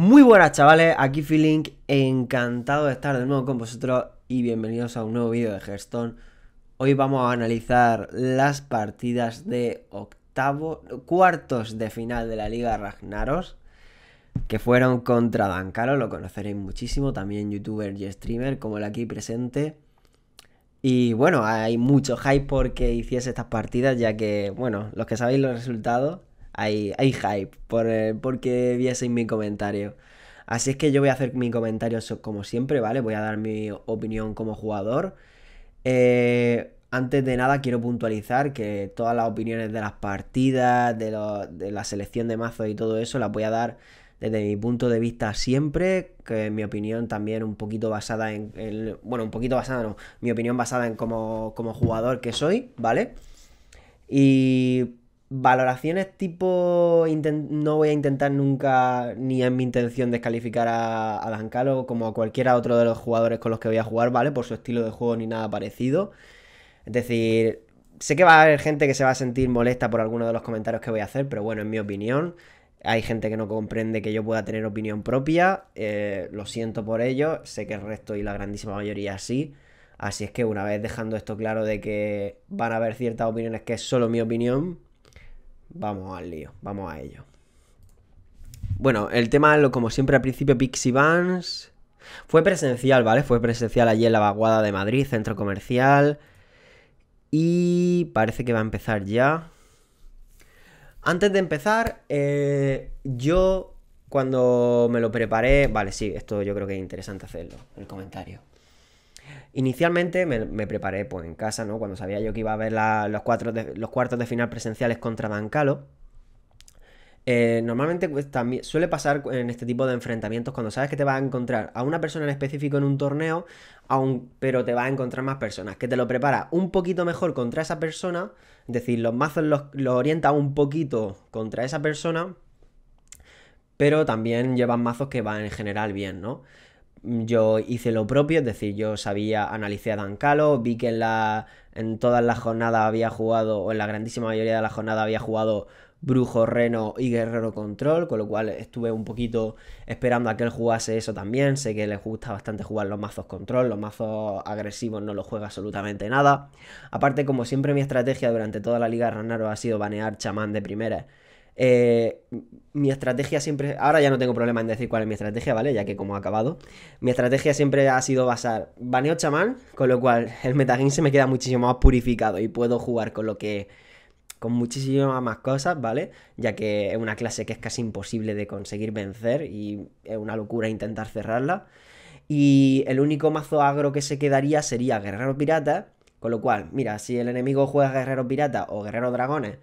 Muy buenas chavales, aquí Feeling, encantado de estar de nuevo con vosotros y bienvenidos a un nuevo vídeo de Hearthstone. Hoy vamos a analizar las partidas de octavo, cuartos de final de la Liga Ragnaros, que fueron contra Dancaro, lo conoceréis muchísimo, también youtuber y streamer como el aquí presente. Y bueno, hay mucho hype porque hiciese estas partidas, ya que, bueno, los que sabéis los resultados, hay, hype por, eh, porque vieseis mi comentario. Así es que yo voy a hacer mi comentario como siempre, ¿vale? Voy a dar mi opinión como jugador. Eh, antes de nada quiero puntualizar que todas las opiniones de las partidas, de, la selección de mazos y todo eso las voy a dar desde mi punto de vista siempre, que mi opinión también un poquito basada en, bueno, un poquito basada no, mi opinión basada en como, como jugador que soy, ¿vale? Y valoraciones tipo. No voy a intentar nunca, ni es mi intención, descalificar a, a Dan como a cualquiera otro de los jugadores con los que voy a jugar, ¿vale? Por su estilo de juego ni nada parecido. Es decir, sé que va a haber gente que se va a sentir molesta por alguno de los comentarios que voy a hacer, pero bueno, en mi opinión. Hay gente que no comprende que yo pueda tener opinión propia. Eh, lo siento por ello. Sé que el resto y la grandísima mayoría sí. Así es que una vez dejando esto claro de que van a haber ciertas opiniones que es solo mi opinión, vamos al lío, vamos a ello. Bueno, el tema, como siempre al principio, Pixie Vans. Fue presencial, ¿vale? Fue presencial allí en la vaguada de Madrid, centro comercial. Y parece que va a empezar ya. Antes de empezar, eh, yo cuando me lo preparé... Vale, sí, esto yo creo que es interesante hacerlo, el comentario. Inicialmente me, preparé pues, en casa, ¿no? Cuando sabía yo que iba a ver los, cuartos de final presenciales contra Bancalo. Eh, normalmente pues, también suele pasar en este tipo de enfrentamientos cuando sabes que te vas a encontrar a una persona en específico en un torneo, pero te vas a encontrar más personas, que te lo prepara un poquito mejor contra esa persona, es decir, los mazos los, los orienta un poquito contra esa persona, pero también llevan mazos que van en general bien, ¿no? yo hice lo propio, es decir, yo sabía, analicé a Dan Calo, vi que en, la, en todas las jornadas había jugado, o en la grandísima mayoría de las jornadas había jugado Brujo, Reno y Guerrero Control, con lo cual estuve un poquito esperando a que él jugase eso también. Sé que le gusta bastante jugar los mazos control, los mazos agresivos no lo juega absolutamente nada. Aparte, como siempre, mi estrategia durante toda la liga Ranaro ha sido banear chamán de primera eh, mi estrategia siempre. Ahora ya no tengo problema en decir cuál es mi estrategia, ¿vale? Ya que como ha acabado. Mi estrategia siempre ha sido basar baneo chamán, con lo cual el metagame se me queda muchísimo más purificado y puedo jugar con lo que. con muchísimas más cosas, ¿vale? Ya que es una clase que es casi imposible de conseguir vencer y es una locura intentar cerrarla. Y el único mazo agro que se quedaría sería Guerrero Pirata. Con lo cual, mira, si el enemigo juega Guerrero Pirata o Guerrero Dragones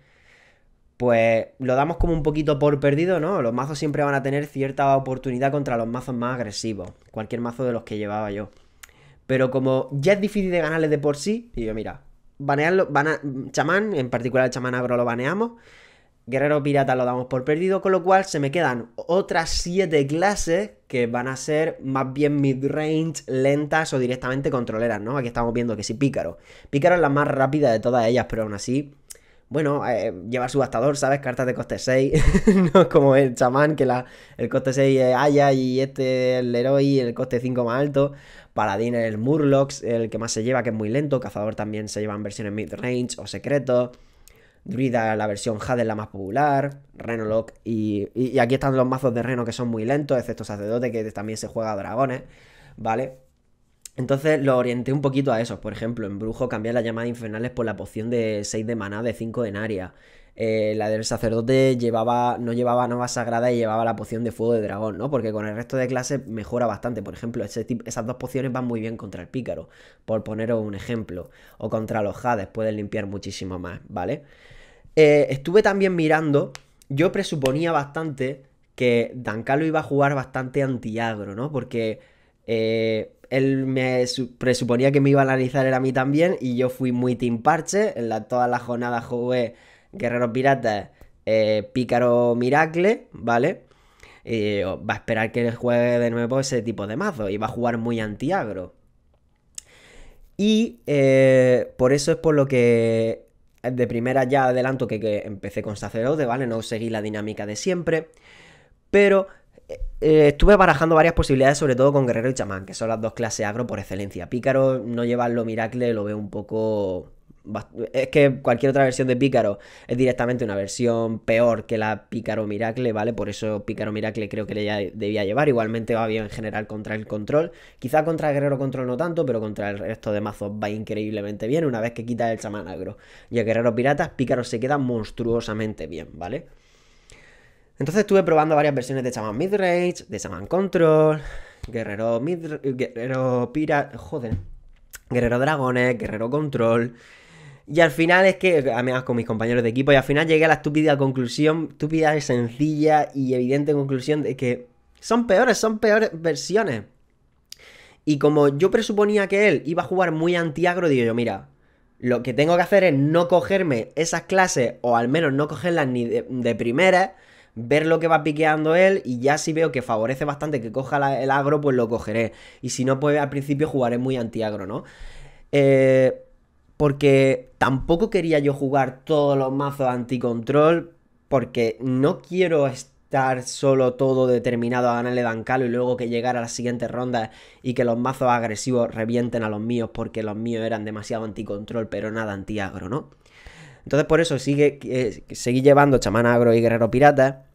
pues lo damos como un poquito por perdido, ¿no? Los mazos siempre van a tener cierta oportunidad contra los mazos más agresivos, cualquier mazo de los que llevaba yo. Pero como ya es difícil de ganarles de por sí, y yo, mira, banearlo, chamán, en particular el chamán agro lo baneamos, guerrero pirata lo damos por perdido, con lo cual se me quedan otras 7 clases que van a ser más bien mid-range, lentas o directamente controleras, ¿no? Aquí estamos viendo que sí, pícaro. Pícaro es la más rápida de todas ellas, pero aún así bueno, eh, lleva subastador, ¿sabes? Cartas de coste 6, no es como el chamán, que la, el coste 6 es Aya y este el Leroy, el coste 5 más alto. Paladín el Murlocs, el que más se lleva, que es muy lento. Cazador también se lleva en versiones mid-range o secreto Druida, la versión Jade la más popular, Renolock, y, y, aquí están los mazos de Reno que son muy lentos, excepto Sacerdote, que también se juega a dragones, ¿vale? Entonces lo orienté un poquito a eso. Por ejemplo, en Brujo cambié llamada llamadas infernales por la poción de 6 de maná de 5 de Naria. la del sacerdote llevaba, no llevaba nova sagrada y llevaba la poción de fuego de dragón, ¿no? Porque con el resto de clases mejora bastante. Por ejemplo, esas dos pociones van muy bien contra el pícaro, por poneros un ejemplo. O contra los hades, pueden limpiar muchísimo más, ¿vale? Eh, estuve también mirando, yo presuponía bastante que Dancalo iba a jugar bastante antiagro, ¿no? Porque... Eh, él me presuponía que me iba a analizar era a mí también y yo fui muy team parche, en la, todas las jornadas jugué Guerrero Pirata, eh, Pícaro Miracle, ¿vale? Oh, va a esperar que juegue de nuevo ese tipo de mazo y va a jugar muy antiagro. Y eh, por eso es por lo que de primera ya adelanto que, que empecé con sacerdote, ¿vale? No seguí la dinámica de siempre. Pero eh, eh, estuve barajando varias posibilidades, sobre todo con Guerrero y Chamán, que son las dos clases agro por excelencia. Pícaro no lleva lo Miracle, lo veo un poco. Es que cualquier otra versión de Pícaro es directamente una versión peor que la Pícaro Miracle, ¿vale? Por eso Pícaro Miracle creo que le debía llevar. Igualmente va bien en general contra el control. Quizá contra el Guerrero Control no tanto, pero contra el resto de mazos va increíblemente bien una vez que quita el chamán agro. Y el Guerrero pirata Pícaro se queda monstruosamente bien, ¿vale? Entonces estuve probando varias versiones de Shaman Midrange, de Shaman Control, Guerrero Mid Guerrero Pira, joder, Guerrero Dragones, Guerrero Control. Y al final es que, además con mis compañeros de equipo, y al final llegué a la estúpida conclusión, estúpida, sencilla y evidente conclusión de que son peores, son peores versiones. Y como yo presuponía que él iba a jugar muy antiagro, digo yo, mira, lo que tengo que hacer es no cogerme esas clases, o al menos no cogerlas ni de, de primera, ver lo que va piqueando él y ya si veo que favorece bastante que coja el agro, pues lo cogeré. Y si no, pues al principio jugaré muy antiagro, ¿no? Eh, porque tampoco quería yo jugar todos los mazos anticontrol, porque no quiero estar solo todo determinado a ganarle Dancalo y luego que llegara a la siguiente ronda y que los mazos agresivos revienten a los míos porque los míos eran demasiado anticontrol, pero nada antiagro, ¿no? Entonces por eso sigue, eh, seguí llevando chamán agro y guerrero pirata.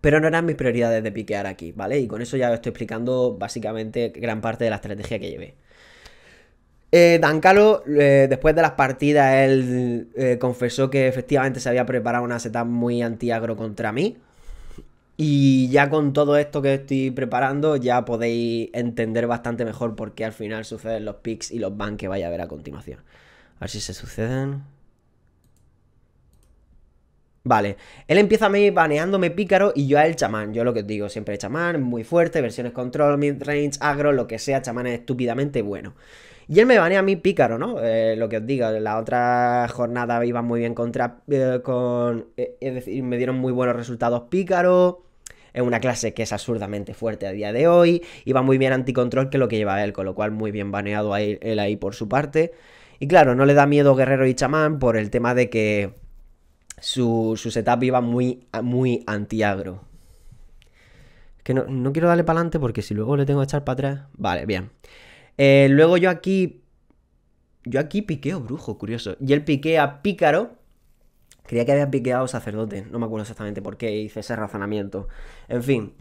Pero no eran mis prioridades de piquear aquí, ¿vale? Y con eso ya os estoy explicando básicamente gran parte de la estrategia que llevé. Eh, Dancalo, eh, después de las partidas, él eh, confesó que efectivamente se había preparado una setup muy antiagro contra mí. Y ya con todo esto que estoy preparando, ya podéis entender bastante mejor por qué al final suceden los picks y los bans que vaya a ver a continuación. A ver si se suceden. Vale, él empieza a mí baneándome pícaro y yo a él chamán. Yo lo que os digo siempre, chamán, muy fuerte, versiones control, midrange, agro, lo que sea, chamán es estúpidamente bueno. Y él me banea a mí pícaro, ¿no? Eh, lo que os digo, la otra jornada iba muy bien contra. Eh, con, eh, es decir, me dieron muy buenos resultados pícaro. Es una clase que es absurdamente fuerte a día de hoy. Iba muy bien anticontrol que lo que lleva él, con lo cual muy bien baneado él ahí por su parte. Y claro, no le da miedo guerrero y chamán por el tema de que su, setup iba muy, muy antiagro. Que no, no quiero darle para adelante porque si luego le tengo que echar para atrás. Vale, bien. Eh, luego yo aquí. Yo aquí piqueo brujo, curioso. Y él piquea pícaro. Creía que había piqueado sacerdote. No me acuerdo exactamente por qué hice ese razonamiento. En fin.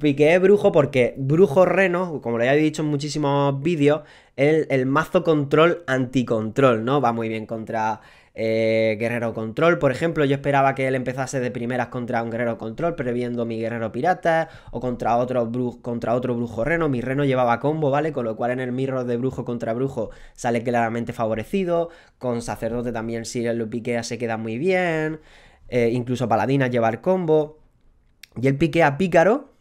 Piqueé brujo porque brujo reno, como le he dicho en muchísimos vídeos, el, el mazo control anticontrol, ¿no? Va muy bien contra eh, guerrero control, por ejemplo, yo esperaba que él empezase de primeras contra un guerrero control, previendo mi guerrero pirata o contra otro, brujo, contra otro brujo reno, mi reno llevaba combo, ¿vale? Con lo cual en el mirror de brujo contra brujo sale claramente favorecido, con sacerdote también si lo piquea se queda muy bien, eh, incluso paladina lleva el combo, y él piquea pícaro,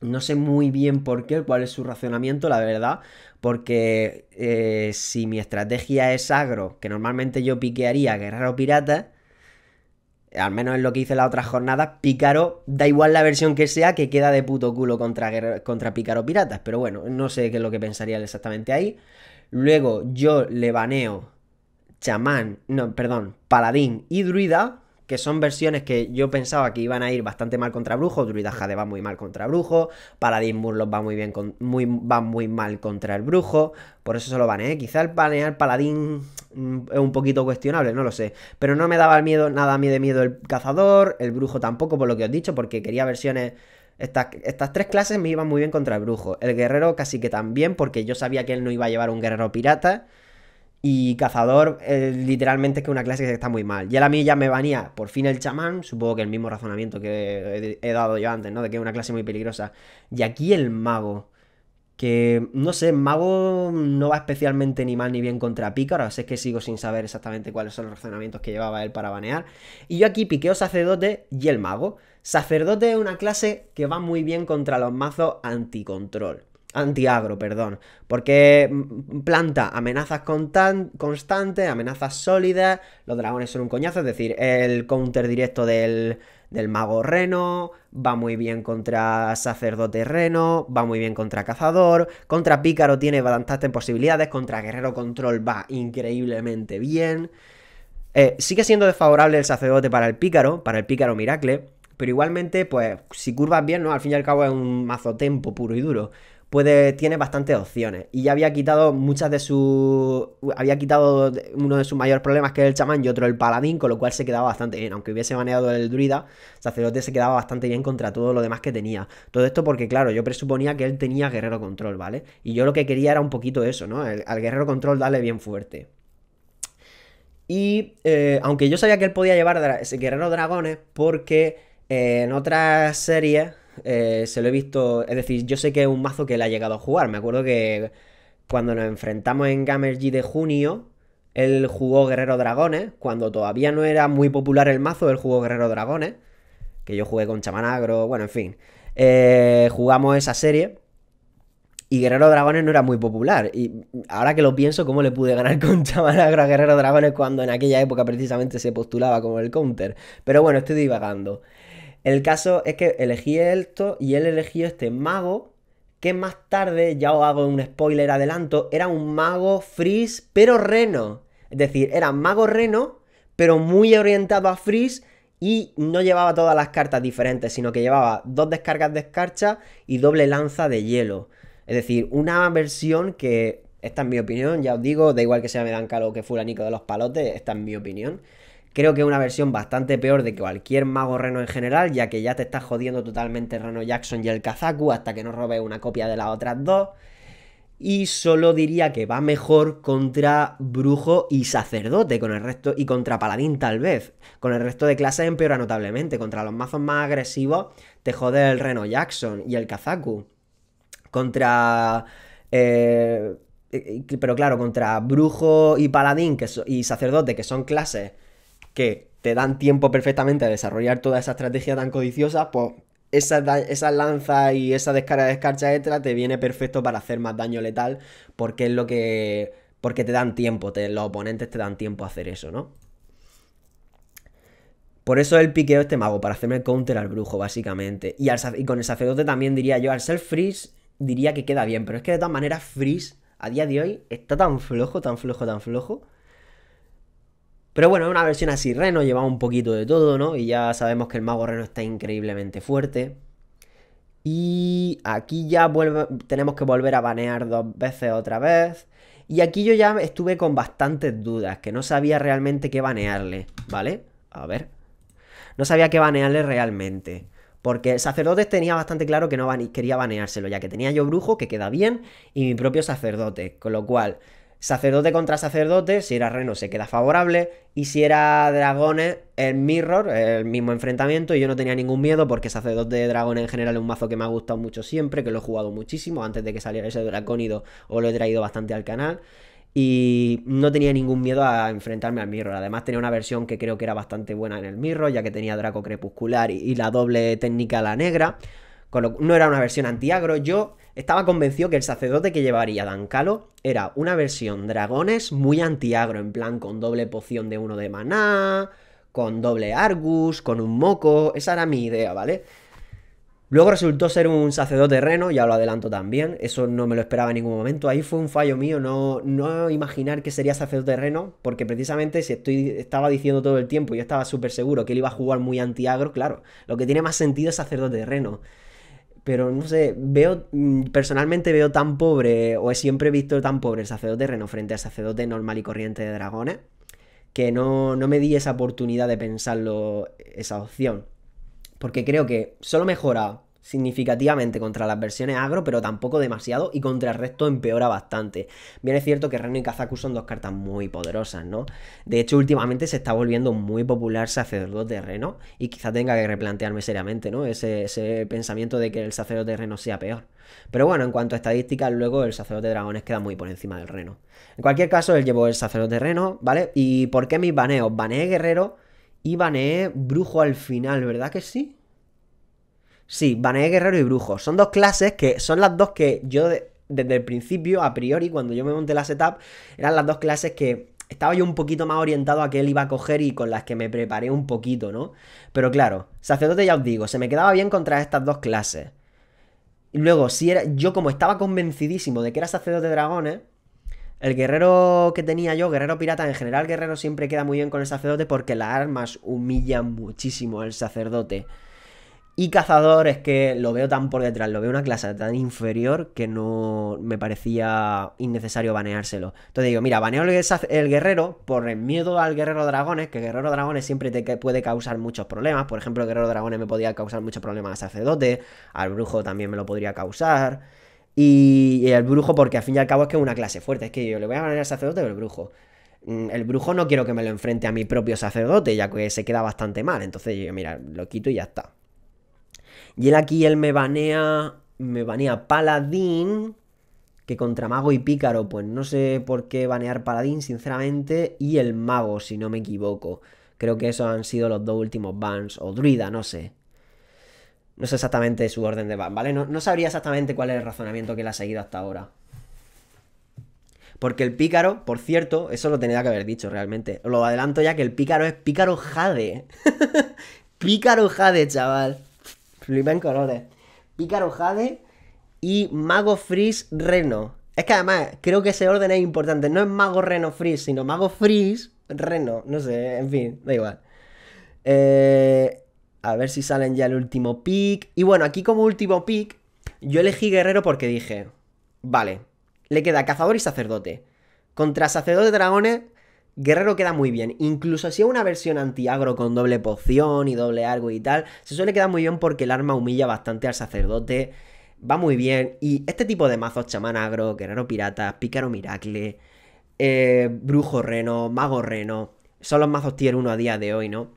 no sé muy bien por qué, cuál es su racionamiento, la verdad, porque eh, si mi estrategia es agro, que normalmente yo piquearía guerrero pirata, al menos es lo que hice la otra jornadas, Pícaro, da igual la versión que sea, que queda de puto culo contra, contra Pícaro Piratas. Pero bueno, no sé qué es lo que pensaría exactamente ahí. Luego yo le baneo chamán, no, perdón, paladín y druida, que son versiones que yo pensaba que iban a ir bastante mal contra Brujo. Druida Jade va muy mal contra Brujo. Paladín Murloc va muy bien con, muy, va muy mal contra el Brujo. Por eso se lo van, ¿eh? Quizá el Paladín mm, es un poquito cuestionable, no lo sé. Pero no me daba el miedo, nada a mí de miedo el Cazador, el Brujo tampoco, por lo que os he dicho, porque quería versiones... Estas, estas, tres clases me iban muy bien contra el brujo. El guerrero casi que también, porque yo sabía que él no iba a llevar un guerrero pirata. Y cazador, eh, literalmente es que una clase que está muy mal. Y la a mí ya me banía por fin el chamán, supongo que el mismo razonamiento que he, dado yo antes, ¿no? De que es una clase muy peligrosa. Y aquí el mago, que no sé, mago no va especialmente ni mal ni bien contra pícaro, es que sigo sin saber exactamente cuáles son los razonamientos que llevaba él para banear. Y yo aquí piqueo sacerdote y el mago. Sacerdote es una clase que va muy bien contra los mazos anticontrol antiagro, perdón, porque mm, planta amenazas constantes, amenazas sólidas, los dragones son un coñazo, es decir, el counter directo del, mago reno, va muy bien contra sacerdote reno, va muy bien contra cazador, contra pícaro tiene en posibilidades, contra guerrero control va increíblemente bien. Eh, sigue siendo desfavorable el sacerdote para el pícaro, para el pícaro miracle, pero igualmente, pues si curvas bien, ¿no? Al fin y al cabo es un mazo tempo puro y duro. Puede, tiene bastantes opciones. Y ya había quitado muchas de sus. Había quitado uno de sus mayores problemas, que es el chamán, y otro el paladín, con lo cual se quedaba bastante bien. Aunque hubiese baneado el druida, sacerdote se quedaba bastante bien contra todo lo demás que tenía. Todo esto porque, claro, yo presuponía que él tenía guerrero control, ¿vale? Y yo lo que quería era un poquito eso, ¿no? al guerrero control darle bien fuerte. Y eh, aunque yo sabía que él podía llevar guerrero dragones, porque en otras series eh, se lo he visto, es decir, yo sé que es un mazo que le ha llegado a jugar. Me acuerdo que cuando nos enfrentamos en G de junio, él jugó Guerrero Dragones. Cuando todavía no era muy popular el mazo, él jugó Guerrero Dragones. Que yo jugué con Chamanagro, bueno, en fin. Eh, jugamos esa serie. Y Guerrero Dragones no era muy popular. Y ahora que lo pienso, ¿cómo le pude ganar con Chamanagro a Guerrero Dragones cuando en aquella época precisamente se postulaba como el counter? Pero bueno, estoy divagando. El caso es que elegí esto y él eligió este mago, que más tarde, ya os hago un spoiler adelanto, era un mago Freeze, pero reno. Es decir, era mago reno, pero muy orientado a Freeze y no llevaba todas las cartas diferentes, sino que llevaba dos descargas de escarcha y doble lanza de hielo. Es decir, una versión que, esta es mi opinión, ya os digo, da igual que sea Medancalo o que nico de los Palotes, esta es mi opinión. Creo que es una versión bastante peor de cualquier mago reno en general, ya que ya te estás jodiendo totalmente Reno Jackson y el Kazaku hasta que no robes una copia de las otras dos. Y solo diría que va mejor contra brujo y sacerdote, con el resto, y contra paladín tal vez. Con el resto de clases empeora notablemente. Contra los mazos más agresivos te jode el Reno Jackson y el Kazaku. Contra... Eh, eh, pero claro, contra brujo y paladín que y sacerdote, que son clases que te dan tiempo perfectamente a desarrollar toda esa estrategia tan codiciosa, pues esa, lanzas lanza y esa descarga de escarcha extra te viene perfecto para hacer más daño letal, porque es lo que. porque te dan tiempo, te, los oponentes te dan tiempo a hacer eso, ¿no? Por eso el piqueo este mago, para hacerme counter al brujo, básicamente. Y, al, y con el sacerdote también diría yo, al ser freeze, diría que queda bien, pero es que de todas maneras, freeze a día de hoy está tan flojo, tan flojo, tan flojo pero bueno, es una versión así Reno, lleva un poquito de todo, ¿no? Y ya sabemos que el mago Reno está increíblemente fuerte. Y aquí ya tenemos que volver a banear dos veces otra vez. Y aquí yo ya estuve con bastantes dudas, que no sabía realmente qué banearle, ¿vale? A ver. No sabía qué banearle realmente. Porque sacerdotes tenía bastante claro que no quería baneárselo, ya que tenía yo brujo, que queda bien, y mi propio sacerdote. Con lo cual, sacerdote contra sacerdote, si era reno se queda favorable, y si era dragones, el mirror, el mismo enfrentamiento, y yo no tenía ningún miedo porque sacerdote de dragones en general es un mazo que me ha gustado mucho siempre, que lo he jugado muchísimo, antes de que saliera ese dracónido o lo he traído bastante al canal, y no tenía ningún miedo a enfrentarme al mirror, además tenía una versión que creo que era bastante buena en el mirror, ya que tenía draco crepuscular y, la doble técnica a la negra, no era una versión antiagro, yo estaba convencido que el sacerdote que llevaría Dancalo era una versión dragones muy antiagro, en plan con doble poción de uno de maná, con doble Argus, con un moco. Esa era mi idea, ¿vale? Luego resultó ser un sacerdote reno, ya lo adelanto también, eso no me lo esperaba en ningún momento, ahí fue un fallo mío no, no imaginar que sería sacerdote reno, porque precisamente si estoy, estaba diciendo todo el tiempo y yo estaba súper seguro que él iba a jugar muy antiagro, claro, lo que tiene más sentido es sacerdote reno, pero no sé, veo, mm, personalmente veo tan pobre, o he siempre visto tan pobre el sacerdote reno frente al sacerdote normal y corriente de dragones, que no, no me di esa oportunidad de pensarlo, esa opción. Porque creo que solo mejora significativamente contra las versiones agro, pero tampoco demasiado, y contra el resto empeora bastante. Bien es cierto que Reno y Kazaku son dos cartas muy poderosas, ¿no? De hecho, últimamente se está volviendo muy popular sacerdote de Reno, y quizá tenga que replantearme seriamente, ¿no? Ese, pensamiento de que el sacerdote de Reno sea peor. Pero bueno, en cuanto a estadísticas, luego el sacerdote de dragones queda muy por encima del Reno. En cualquier caso, él llevó el sacerdote de Reno, ¿vale? ¿Y por qué mis baneos? Baneé guerrero y baneé brujo al final, ¿verdad que sí? Sí, Bané Guerrero y Brujo. Son dos clases que son las dos que yo desde el principio, a priori, cuando yo me monté la setup, eran las dos clases que estaba yo un poquito más orientado a que él iba a coger y con las que me preparé un poquito, ¿no? Pero claro, sacerdote ya os digo, se me quedaba bien contra estas dos clases. Y luego, si era, yo como estaba convencidísimo de que era sacerdote de dragones, el guerrero que tenía yo, guerrero pirata, en general guerrero siempre queda muy bien con el sacerdote porque las armas humillan muchísimo al sacerdote. Y Cazador es que lo veo tan por detrás, lo veo una clase tan inferior que no me parecía innecesario baneárselo. Entonces digo, mira, baneo el guerrero por el miedo al guerrero dragones, que guerrero dragones siempre te puede causar muchos problemas. Por ejemplo, el guerrero dragones me podía causar muchos problemas al sacerdote, al brujo también me lo podría causar. Y, el brujo, porque al fin y al cabo es que es una clase fuerte, es que yo le voy a banear al sacerdote o al brujo mm, el brujo no quiero que me lo enfrente a mi propio sacerdote, ya que se queda bastante mal. Entonces yo, mira, lo quito y ya está. Y él aquí, él me banea, me banea paladín, que contra mago y pícaro, pues no sé por qué banear paladín, sinceramente, y el mago, si no me equivoco. Creo que esos han sido los dos últimos bans, o druida, no sé. No sé exactamente su orden de ban, ¿vale? No, no sabría exactamente cuál es el razonamiento que le ha seguido hasta ahora. Porque el pícaro, por cierto, eso lo tenía que haber dicho realmente. Lo adelanto ya que el pícaro es pícaro jade. pícaro jade, chaval. Flipa en colores. Pícaro Jade y Mago Freeze Reno. Es que además creo que ese orden es importante. No es Mago Reno Freeze, sino Mago Freeze Reno. No sé, en fin, da igual. Eh, a ver si salen ya el último pick. Y bueno, aquí como último pick, yo elegí guerrero porque dije, vale, le queda cazador y sacerdote. Contra sacerdote dragones Guerrero queda muy bien. Incluso si es una versión antiagro con doble poción y doble algo y tal, se suele quedar muy bien porque el arma humilla bastante al sacerdote. Va muy bien. Y este tipo de mazos, chamán agro, guerrero pirata, pícaro miracle, eh, brujo reno, mago reno, son los mazos tier 1 a día de hoy, ¿no?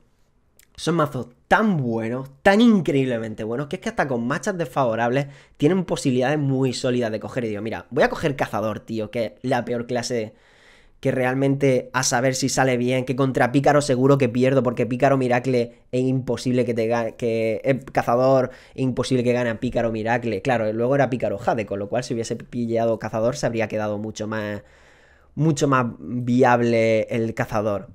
Son mazos tan buenos, tan increíblemente buenos, que es que hasta con machas desfavorables tienen posibilidades muy sólidas de coger. Y digo, mira, voy a coger cazador, tío, que es la peor clase que realmente a saber si sale bien, que contra Pícaro seguro que pierdo, porque Pícaro Miracle es imposible que te gane, que Cazador es imposible que gane a Pícaro Miracle. Claro, luego era Pícaro Jade, con lo cual si hubiese pillado Cazador se habría quedado mucho más, mucho más viable el Cazador.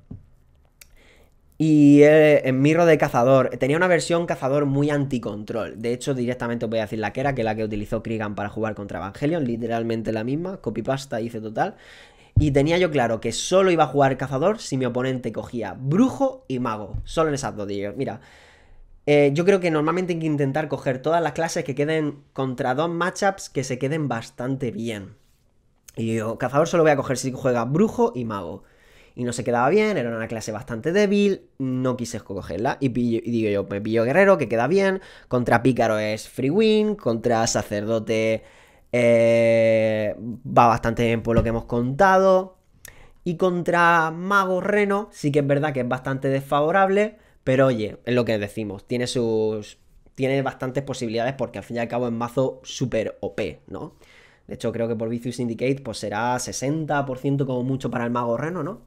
Y eh, en Mirro de Cazador, tenía una versión Cazador muy anticontrol. De hecho, directamente os voy a decir la que era, que la que utilizó Krigan para jugar contra Evangelion, literalmente la misma, copypasta hice total. Y tenía yo claro que solo iba a jugar cazador si mi oponente cogía brujo y mago. Solo en esas dos. Digo, mira, eh, yo creo que normalmente hay que intentar coger todas las clases que queden contra dos matchups que se queden bastante bien. Y yo, cazador solo voy a coger si juega brujo y mago. Y no se quedaba bien, era una clase bastante débil, no quise cogerla. Y, y digo yo, me pillo guerrero, que queda bien. Contra pícaro es free win, contra sacerdote eh, va bastante bien por lo que hemos contado. Y contra Mago Reno, sí que es verdad que es bastante desfavorable. Pero oye, es lo que decimos, tiene sus. Tiene bastantes posibilidades porque al fin y al cabo es mazo super OP, ¿no? De hecho, creo que por Vicious Syndicate pues será 60% como mucho para el Mago Reno, ¿no?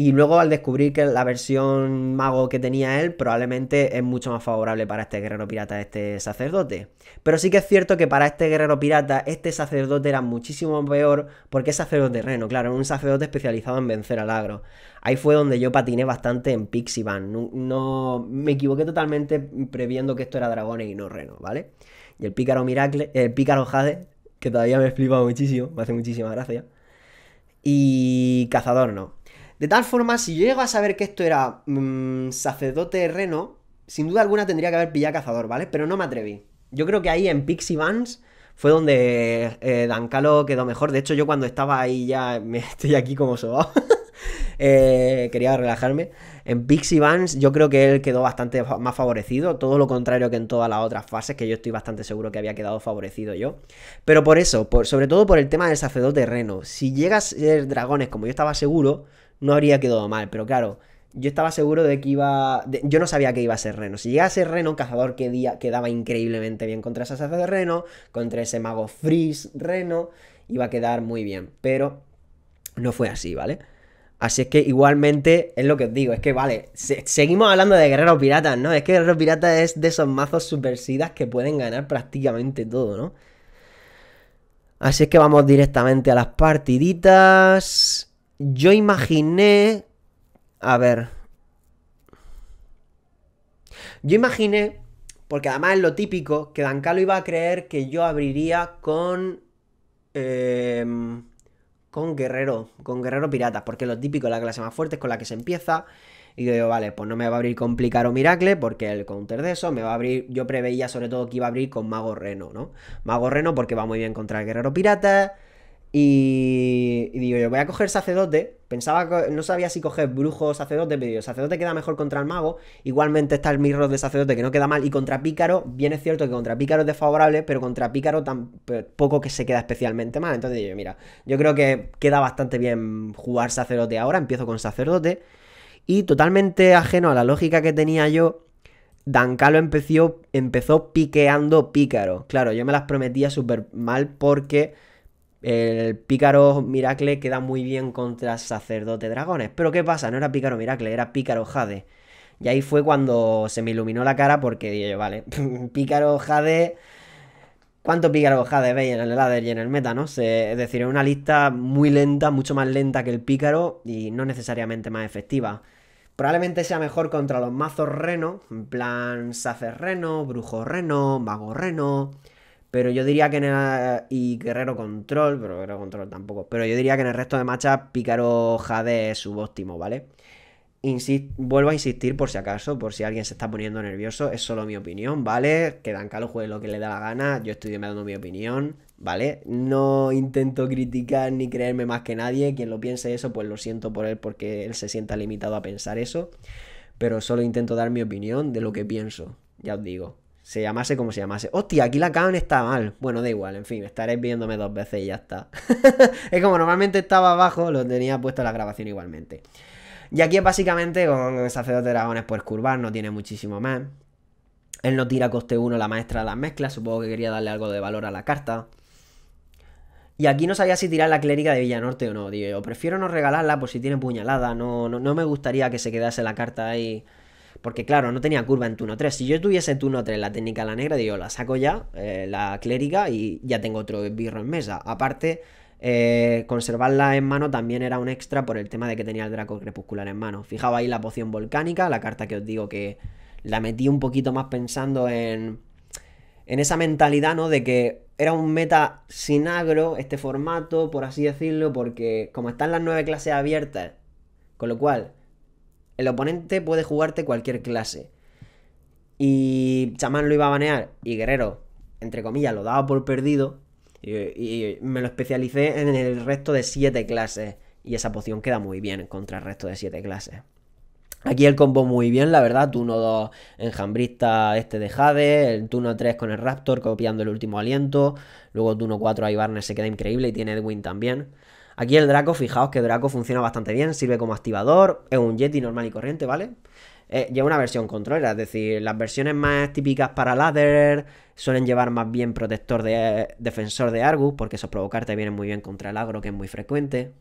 Y luego al descubrir que la versión mago que tenía él probablemente es mucho más favorable para este guerrero pirata, este sacerdote. Pero sí que es cierto que para este guerrero pirata, este sacerdote era muchísimo peor porque es sacerdote reno, claro, un sacerdote especializado en vencer al agro. Ahí fue donde yo patiné bastante en Pixivan. No, me equivoqué totalmente previendo que esto era dragones y no reno, ¿vale? Y el pícaro miracle, el pícaro jade, que todavía me flipa muchísimo, me hace muchísima gracia. Y cazador no. De tal forma, si yo llego a saber que esto era mm, sacerdote reno, sin duda alguna tendría que haber pillado cazador, ¿vale? Pero no me atreví. Yo creo que ahí en Pixie Vans fue donde eh, Dan Dancalo quedó mejor. De hecho, yo cuando estaba ahí ya me estoy aquí como sobado. Eh, quería relajarme. En Pixie Vans yo creo que él quedó bastante más favorecido, todo lo contrario que en todas las otras fases, que yo estoy bastante seguro que había quedado favorecido yo. Pero por eso, por, sobre todo por el tema del sacerdote reno, si llegas a ser dragones como yo estaba seguro, no habría quedado mal, pero claro, yo estaba seguro de que iba. yo no sabía que iba a ser Reno. Si llega a ser Reno, cazador que quedaba increíblemente bien contra esa saza de Reno, contra ese mago Freeze Reno, iba a quedar muy bien, pero no fue así, ¿vale? Así es que igualmente es lo que os digo, es que vale, seguimos hablando de guerreros piratas, ¿no? Es que guerreros piratas es de esos mazos supersidas que pueden ganar prácticamente todo, ¿no? Así es que vamos directamente a las partiditas. Yo imaginé... A ver. Yo imaginé, porque además es lo típico, que Dancalo iba a creer que yo abriría con... Em, con Guerrero, con Guerrero Pirata, porque lo típico, la clase más fuerte es con la que se empieza. Y yo digo, vale, pues no me va a abrir con o Miracle, porque el counter de eso me va a abrir. Yo preveía sobre todo que iba a abrir con Mago Reno, ¿no? Mago Reno porque va muy bien contra el Guerrero Pirata. Y, digo, yo voy a coger sacerdote. Pensaba, no sabía si coger brujo o sacerdote, pero digo, sacerdote queda mejor contra el mago. Igualmente está el mirror de sacerdote que no queda mal. Y contra pícaro, bien es cierto que contra pícaro es desfavorable, pero contra pícaro tampoco pues, que se queda especialmente mal. Entonces yo, mira, yo creo que queda bastante bien jugar sacerdote ahora. Empiezo con sacerdote. Y totalmente ajeno a la lógica que tenía yo, Dancalo empezó, empezó piqueando pícaro. Claro, yo me las prometía súper mal porque el pícaro Miracle queda muy bien contra sacerdote dragones. Pero ¿qué pasa? No era pícaro Miracle, era pícaro Jade. Y ahí fue cuando se me iluminó la cara porque dije, vale, pícaro Jade... ¿Cuánto Pícaro Jade veis en el ladder y en el meta, no? es decir, es una lista muy lenta, mucho más lenta que el pícaro y no necesariamente más efectiva. Probablemente sea mejor contra los mazos reno, en plan Reno, brujo reno, mago reno, pero yo diría que en el, y Guerrero Control, pero Guerrero Control tampoco. Pero yo diría que en el resto de matchas, Pícaro Jade es subóptimo, ¿vale? vuelvo a insistir por si acaso, por si alguien se está poniendo nervioso, es solo mi opinión, ¿vale? Que Dan Calo juegue lo que le da la gana, yo estoy dando mi opinión, ¿vale? No intento criticar ni creerme más que nadie, quien lo piense eso, pues lo siento por él porque él se sienta limitado a pensar eso, pero solo intento dar mi opinión de lo que pienso, ya os digo, se llamase como se llamase. Hostia, aquí la cam está mal. Bueno, da igual, en fin, estaréis viéndome dos veces y ya está. es como normalmente estaba abajo, lo tenía puesto la grabación igualmente. Y aquí es básicamente con el sacerdote de dragones por pues, curvar, no tiene muchísimo más. Él no tira coste 1 la maestra de las mezclas, supongo que quería darle algo de valor a la carta. Y aquí no sabía si tirar la clérica de Villanorte o no, tío. prefiero no regalarla por si tiene puñalada, no, no, no me gustaría que se quedase la carta ahí porque claro, no tenía curva en turno 3. Si yo tuviese en turno 3 la técnica la negra, digo, la saco ya, eh, la clériga, y ya tengo otro birro en mesa. Aparte, eh, conservarla en mano también era un extra por el tema de que tenía el Draco Crepuscular en mano. Fijaba ahí la poción volcánica, la carta que os digo que la metí un poquito más pensando en, en esa mentalidad, ¿no? De que era un meta sin agro, este formato, por así decirlo, porque como están las nueve clases abiertas, con lo cual el oponente puede jugarte cualquier clase. Y Chamán lo iba a banear y Guerrero, entre comillas, lo daba por perdido. Y, me lo especialicé en el resto de 7 clases. Y esa poción queda muy bien contra el resto de 7 clases. Aquí el combo muy bien, la verdad. Turno 2 enjambrista este de Jade. El turno 3 con el Raptor copiando el último aliento. Luego turno 4 ahí Barnes se queda increíble y tiene Edwin también. Aquí el Draco, fijaos que Draco funciona bastante bien, sirve como activador, es un Yeti normal y corriente, ¿vale? Eh, lleva una versión controlera, es decir, las versiones más típicas para ladder suelen llevar más bien protector de defensor de Argus, porque esos provocarte vienen muy bien contra el agro, que es muy frecuente.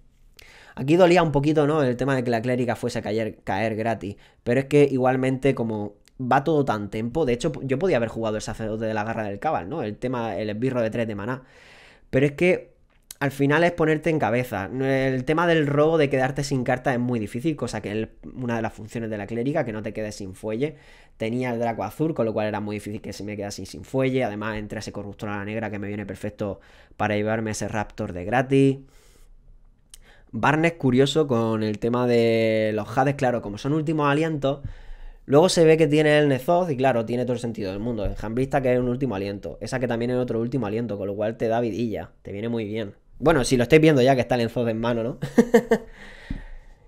Aquí dolía un poquito, ¿no? El tema de que la clérica fuese a caer, caer gratis, pero es que igualmente como va todo tan tempo, de hecho yo podía haber jugado el sacerdote de la garra del cabal, ¿no? El tema, el esbirro de 3 de maná, pero es que al final es ponerte en cabeza. El tema del robo de quedarte sin carta es muy difícil, cosa que es una de las funciones de la clérica, que no te quedes sin fuelle. Tenía el Draco Azul, con lo cual era muy difícil que se me quedase sin fuelle. Además, entra ese corruptor a la negra que me viene perfecto para llevarme ese Raptor de gratis. Barnes curioso con el tema de los Hades, claro, como son últimos alientos. Luego se ve que tiene el Nezoth y claro, tiene todo el sentido del mundo. El Jambrista que es un último aliento. Esa que también es otro último aliento, con lo cual te da vidilla. Te viene muy bien. Bueno, si lo estáis viendo ya que está el de en mano, ¿no?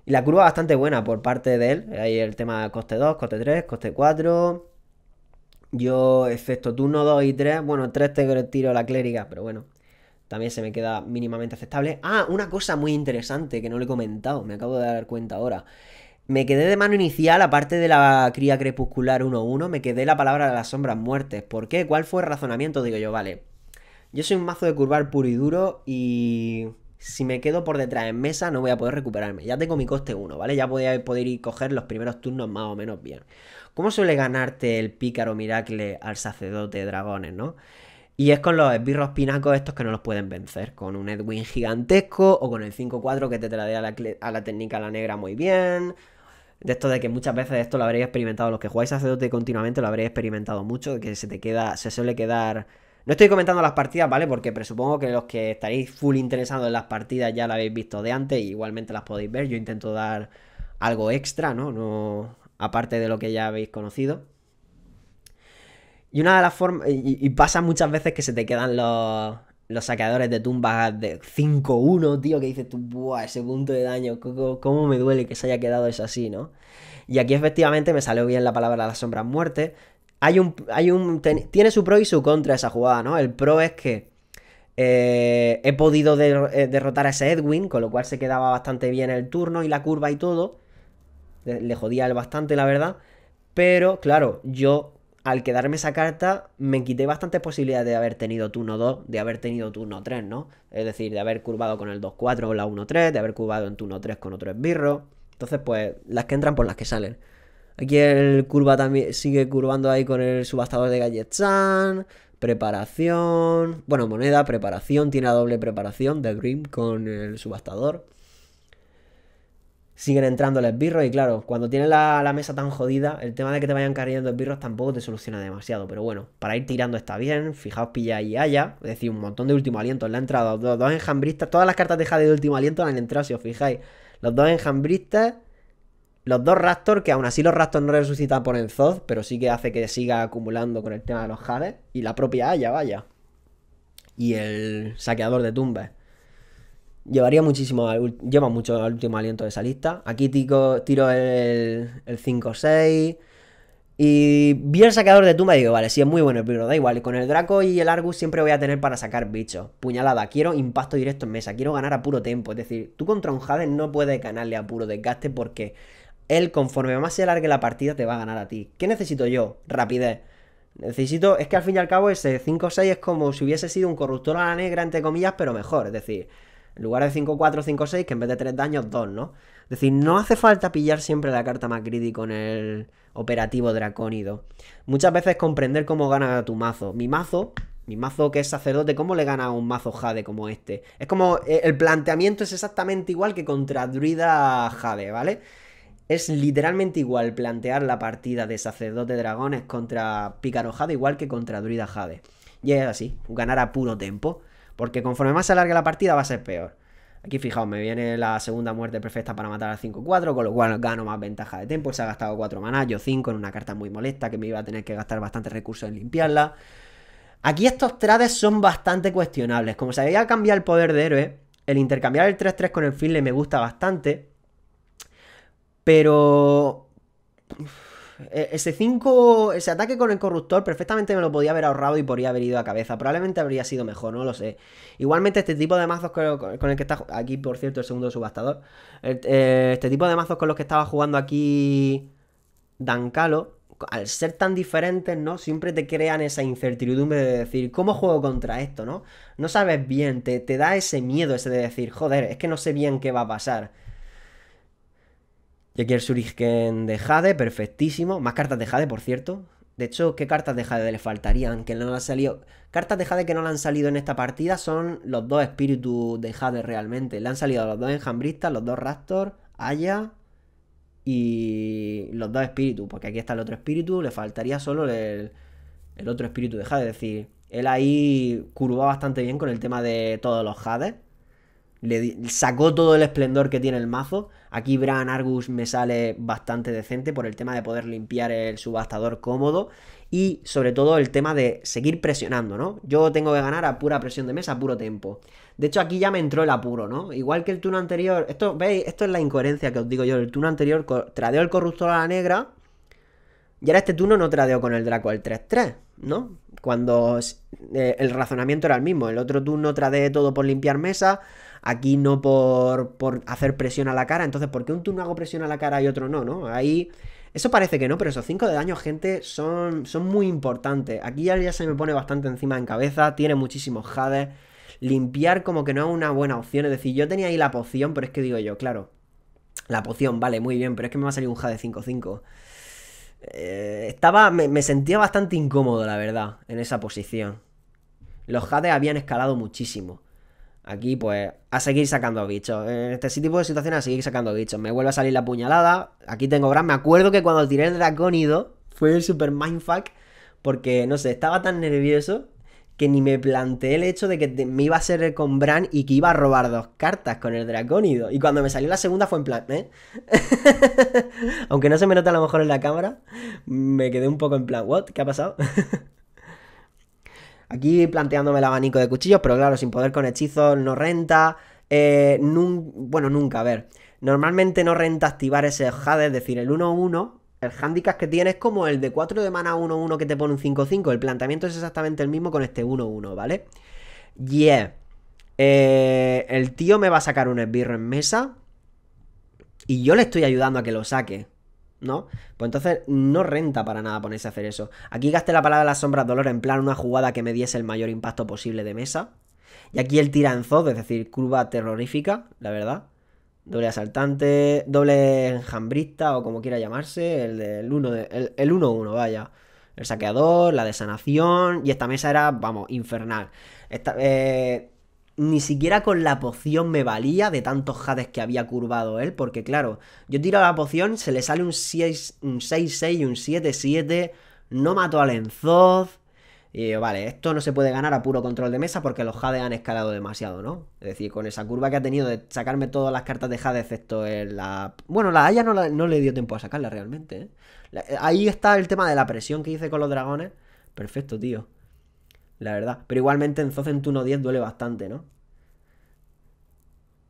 y la curva bastante buena por parte de él. Hay el tema coste 2, coste 3, coste 4. Yo, efecto turno 2 y 3, bueno, 3 te tiro la clériga, pero bueno, también se me queda mínimamente aceptable. Ah, una cosa muy interesante que no le he comentado, me acabo de dar cuenta ahora. Me quedé de mano inicial, aparte de la cría crepuscular 1-1, me quedé la palabra de las sombras muertes. ¿Por qué? ¿Cuál fue el razonamiento? Digo yo, vale, yo soy un mazo de curvar puro y duro y si me quedo por detrás en mesa no voy a poder recuperarme. Ya tengo mi coste 1, ¿vale? Ya voy a poder ir coger los primeros turnos más o menos bien. ¿Cómo suele ganarte el pícaro miracle al sacerdote de dragones, no? Y es con los esbirros pinacos estos que no los pueden vencer. Con un Edwin gigantesco o con el 5-4 que te trae a la técnica la negra muy bien. De esto de que muchas veces esto lo habréis experimentado. Los que jugáis sacerdote continuamente lo habréis experimentado mucho. De que se te queda. Se suele quedar no estoy comentando las partidas, ¿vale? Porque presupongo que los que estaréis full interesados en las partidas ya las habéis visto de antes, y igualmente las podéis ver. Yo intento dar algo extra, ¿no? No aparte de lo que ya habéis conocido. Y una de las formas. Y, pasa muchas veces que se te quedan los, los saqueadores de tumbas de 5-1, tío, que dices tú, ¡buah! Ese punto de daño, ¿cómo, me duele que se haya quedado eso así, ¿no? Y aquí efectivamente me salió bien la palabra de las sombras muerte hay un. Hay un tiene su pro y su contra esa jugada, ¿no? El pro es que eh, he podido eh, derrotar a ese Edwin, con lo cual se quedaba bastante bien el turno y la curva y todo. Le jodía él bastante, la verdad. Pero claro, yo al quedarme esa carta me quité bastantes posibilidades de haber tenido turno 2, de haber tenido turno 3, ¿no? Es decir, de haber curvado con el 2-4 o la 1-3, de haber curvado en turno 3 con otro esbirro. Entonces, pues las que entran por las que salen. Aquí el curva también sigue curvando ahí con el subastador de gadget Preparación. Bueno, moneda, preparación. Tiene la doble preparación de Dream con el subastador. Siguen entrando los birros y claro, cuando tienes la, mesa tan jodida, el tema de que te vayan cayendo birros tampoco te soluciona demasiado. Pero bueno, para ir tirando está bien. Fijaos, pilla y haya. Es decir, un montón de último aliento. Le la entrado dos, dos enjambristas. Todas las cartas dejadas de último aliento han entrado, si os fijáis. Los dos enjambristas los dos Raptors, que aún así los Raptors no resucitan por Enzoz, pero sí que hace que siga acumulando con el tema de los Hades. Y la propia Aya, vaya. Y el saqueador de tumbes. Llevaría muchísimo, lleva mucho al último aliento de esa lista. Aquí tico, tiro el, el 5-6. Y vi el saqueador de tumba y digo, vale, sí, es muy bueno el primero, da igual. Con el Draco y el Argus siempre voy a tener para sacar bichos. Puñalada, quiero impacto directo en mesa, quiero ganar a puro tiempo. Es decir, tú contra un Hades no puedes ganarle a puro desgaste porque él conforme más se alargue la partida te va a ganar a ti. ¿Qué necesito yo? Rapidez. Necesito, es que al fin y al cabo ese 5-6 es como si hubiese sido un corruptor a la negra, entre comillas, pero mejor. Es decir, en lugar de 5-4, 5-6, que en vez de 3 daños, 2, ¿no? Es decir, no hace falta pillar siempre la carta más con con el operativo dracónido. Muchas veces comprender cómo gana tu mazo. Mi mazo, mi mazo que es sacerdote, ¿cómo le gana a un mazo Jade como este? Es como, eh, el planteamiento es exactamente igual que contra Druida Jade, ¿vale? Es literalmente igual plantear la partida de sacerdote dragones contra pícaro jade igual que contra druida jade. Y es así, ganar a puro tempo. Porque conforme más se alargue la partida va a ser peor. Aquí fijaos, me viene la segunda muerte perfecta para matar al 5-4, con lo cual gano más ventaja de tempo. Se ha gastado 4 maná, yo 5 en una carta muy molesta que me iba a tener que gastar bastantes recursos en limpiarla. Aquí estos trades son bastante cuestionables. Como sabéis, cambiar el poder de héroe, el intercambiar el 3-3 con el Finley me gusta bastante. Pero... E-, ese 5, ese ataque con el corruptor perfectamente me lo podía haber ahorrado y podría haber ido a cabeza. Probablemente habría sido mejor, no lo sé. Igualmente este tipo de mazos con el que está... Aquí, por cierto, el segundo subastador. Eh, este tipo de mazos con los que estaba jugando aquí Dancalo, al ser tan diferentes, ¿no? Siempre te crean esa incertidumbre de decir, ¿cómo juego contra esto, no? No sabes bien, te, te da ese miedo ese de decir, joder, es que no sé bien qué va a pasar. Y aquí el de Jade, perfectísimo. Más cartas de Jade, por cierto. De hecho, ¿qué cartas de Jade le faltarían? Que no han salido. Cartas de Jade que no le han salido en esta partida son los dos espíritus de Jade realmente. Le han salido los dos enjambristas, los dos Raptor, Aya y los dos espíritus. Porque aquí está el otro espíritu, le faltaría solo el, el otro espíritu de Jade. Es decir, él ahí curva bastante bien con el tema de todos los Jade. Le sacó todo el esplendor que tiene el mazo. Aquí Bran Argus me sale bastante decente por el tema de poder limpiar el subastador cómodo y sobre todo el tema de seguir presionando, ¿no? Yo tengo que ganar a pura presión de mesa, a puro tempo. De hecho, aquí ya me entró el apuro, ¿no? Igual que el turno anterior. Esto, ¿veis? Esto es la incoherencia que os digo yo. El turno anterior tradeo el corruptor a la negra. Y ahora este turno no tradeo con el Draco el 3-3, ¿no? Cuando eh, el razonamiento era el mismo. El otro turno tradeé todo por limpiar mesa aquí no por, hacer presión a la cara. Entonces, ¿por qué un turno hago presión a la cara y otro no, no? Ahí... Eso parece que no, pero esos 5 de daño, gente, son, muy importantes. Aquí ya, se me pone bastante encima en cabeza, tiene muchísimos jades. Limpiar como que no es una buena opción. Es decir, yo tenía ahí la poción, pero es que digo yo, claro. La poción, vale, muy bien, pero es que me va a salir un jade 5-5. Eh, estaba, me, me, sentía bastante incómodo, la verdad, en esa posición. Los jades habían escalado muchísimo. Aquí, pues, a seguir sacando bichos. En este tipo de situaciones, a seguir sacando bichos. Me vuelve a salir la puñalada. Aquí tengo Bran. Me acuerdo que cuando tiré el dragónido fue el super mindfuck. Porque, no sé, estaba tan nervioso que ni me planteé el hecho de que me iba a hacer con Bran y que iba a robar dos cartas con el dragónido. Y cuando me salió la segunda fue en plan, ¿eh? Aunque no se me nota a lo mejor en la cámara, me quedé un poco en plan, ¿what? ¿Qué ha pasado? Aquí planteándome el abanico de cuchillos, pero claro, sin poder con hechizos no renta. Eh, bueno, nunca, a ver. Normalmente no renta activar ese jade, es decir, el 1-1. El handicap que tiene es como el de 4 de mana 1-1 que te pone un 5-5. El planteamiento es exactamente el mismo con este 1-1, ¿vale? Yeah. Eh, el tío me va a sacar un esbirro en mesa. Y yo le estoy ayudando a que lo saque. ¿no? Pues entonces no renta para nada ponerse a hacer eso. Aquí gasté la palabra de las sombras dolor en plan una jugada que me diese el mayor impacto posible de mesa. Y aquí el tiranzo, es decir, curva terrorífica, la verdad. Doble asaltante, doble enjambrista o como quiera llamarse, el 1-1, el, el uno, uno, vaya. El saqueador, la desanación y esta mesa era, vamos, infernal. Esta, eh, ni siquiera con la poción me valía de tantos Hades que había curvado él, porque claro, yo tiro la poción, se le sale un 6-6 un un 7-7, no mato al Enzoz. vale, esto no se puede ganar a puro control de mesa porque los jades han escalado demasiado, ¿no? Es decir, con esa curva que ha tenido de sacarme todas las cartas de Hades, excepto la... Bueno, la Haya no, le dio tiempo a sacarla realmente, ¿eh? Ahí está el tema de la presión que hice con los dragones. Perfecto, tío la verdad. Pero igualmente en en turno 10 duele bastante, ¿no?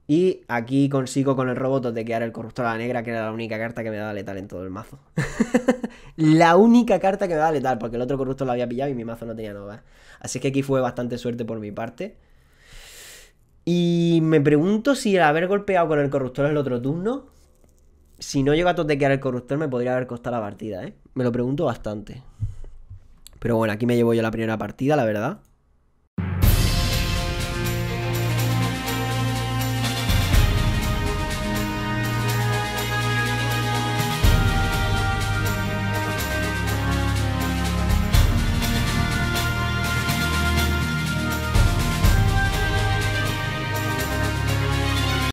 Y aquí consigo con el robot totequear el corruptor a la negra, que era la única carta que me daba letal en todo el mazo. la única carta que me daba letal, porque el otro corruptor lo había pillado y mi mazo no tenía nada. Así que aquí fue bastante suerte por mi parte. Y me pregunto si el haber golpeado con el corruptor el otro turno, si no llega a totequear el corruptor, me podría haber costado la partida, ¿eh? Me lo pregunto bastante. Pero bueno, aquí me llevo yo la primera partida, la verdad.